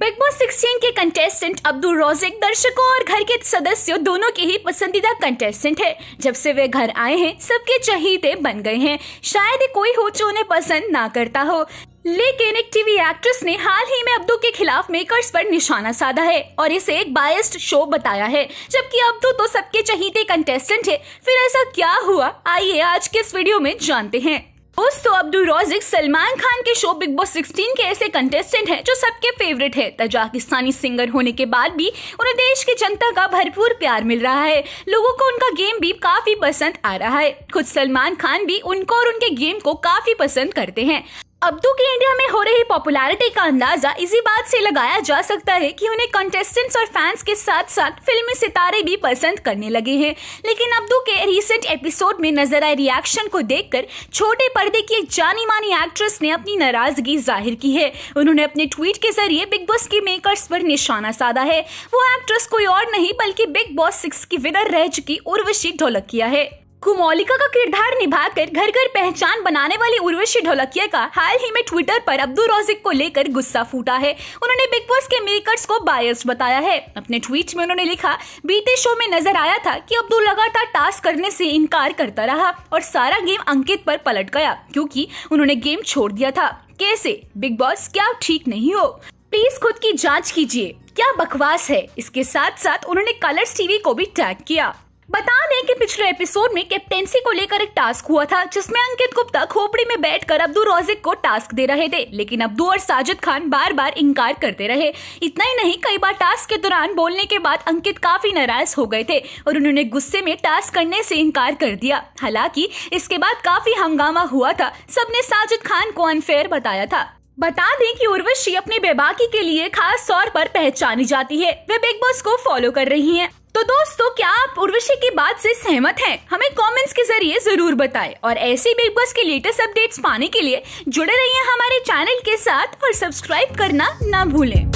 Big boss 16 के contestant Abdul Rozik दर्शकों और घर के सदस्यों दोनों के ही पसंदीदा कंटेस्टेंट है जब से वे घर आए हैं सबके चहीते बन गए हैं शायद ही कोई हो जो उन्हें पसंद ना करता हो लेकिन एक टीवी एक्ट्रेस ने हाल ही में अब्दू के खिलाफ मेकर्स पर निशाना साधा है और इसे एक बायस्ड शो बताया है जबकि अब्दू तो सबके चहीते कंटेस्टेंट है फिर ऐसा क्या हुआ आइए आज के इस वीडियो में जानते हैं दोस्तों अब्दुल रोजिक सलमान खान के शो बिग बॉस 16 के ऐसे कंटेस्टेंट हैं जो सबके फेवरेट है तजाकिस्तानी सिंगर होने के बाद भी उन्हें देश की जनता का भरपूर प्यार मिल रहा है लोगों को उनका गेम भी काफी पसंद आ रहा है खुद सलमान खान भी उनको और उनके गेम को काफी पसंद करते हैं अब्दू की इंडिया में हो रही पॉपुलैरिटी का अंदाजा इसी बात से लगाया जा सकता है कि उन्हें कंटेस्टेंट्स और फैंस के साथ साथ फिल्मी सितारे भी पसंद करने लगे हैं लेकिन अब्दू के रीसेंट एपिसोड में नजर आए रिएक्शन को देखकर छोटे पर्दे की एक जानी मानी एक्ट्रेस ने अपनी नाराजगी जाहिर की है उन्होंने अपने ट्वीट के जरिए बिग बॉस के मेकर्स पर निशाना साधा है वो एक्ट्रेस कोई और नहीं बल्कि बिग बॉस सिक्स की विनर रह चुकी उर्वशी ढोलकिया है कुमौलिका का किरदार निभाकर घर घर पहचान बनाने वाली उर्वशी ढोलकिया का हाल ही में ट्विटर पर अब्दुल रोजिक को लेकर गुस्सा फूटा है उन्होंने बिग बॉस के मेकर्स को बायस बताया है अपने ट्वीट में उन्होंने लिखा बीते शो में नजर आया था कि अब्दुल लगातार टास्क करने से इनकार करता रहा और सारा गेम अंकित पर पलट गया क्योंकि उन्होंने गेम छोड़ दिया था कैसे बिग बॉस क्या ठीक नहीं हो प्लीज खुद की जाँच कीजिए क्या बकवास है इसके साथ साथ उन्होंने कलर्स टीवी को भी टैग किया बता दें कि पिछले एपिसोड में कैप्टेंसी को लेकर एक टास्क हुआ था जिसमें अंकित गुप्ता खोपड़ी में बैठकर अब्दू रोजिक को टास्क दे रहे थे लेकिन अब्दू और साजिद खान बार बार इनकार करते रहे इतना ही नहीं कई बार टास्क के दौरान बोलने के बाद अंकित काफी नाराज हो गए थे और उन्होंने गुस्से में टास्क करने से इनकार कर दिया हालांकि इसके बाद काफी हंगामा हुआ था सबने साजिद खान को अनफेयर बताया था बता दें कि उर्वशी अपनी बेबाकी के लिए खास तौर पर पहचानी जाती है वे बिग बॉस को फॉलो कर रही हैं तो दोस्तों क्या आप उर्वशी की बात से सहमत हैं? हमें कमेंट्स के जरिए जरूर बताएं और ऐसे बिग बॉस के लेटेस्ट अपडेट्स पाने के लिए जुड़े रहिए हमारे चैनल के साथ और सब्सक्राइब करना ना भूलें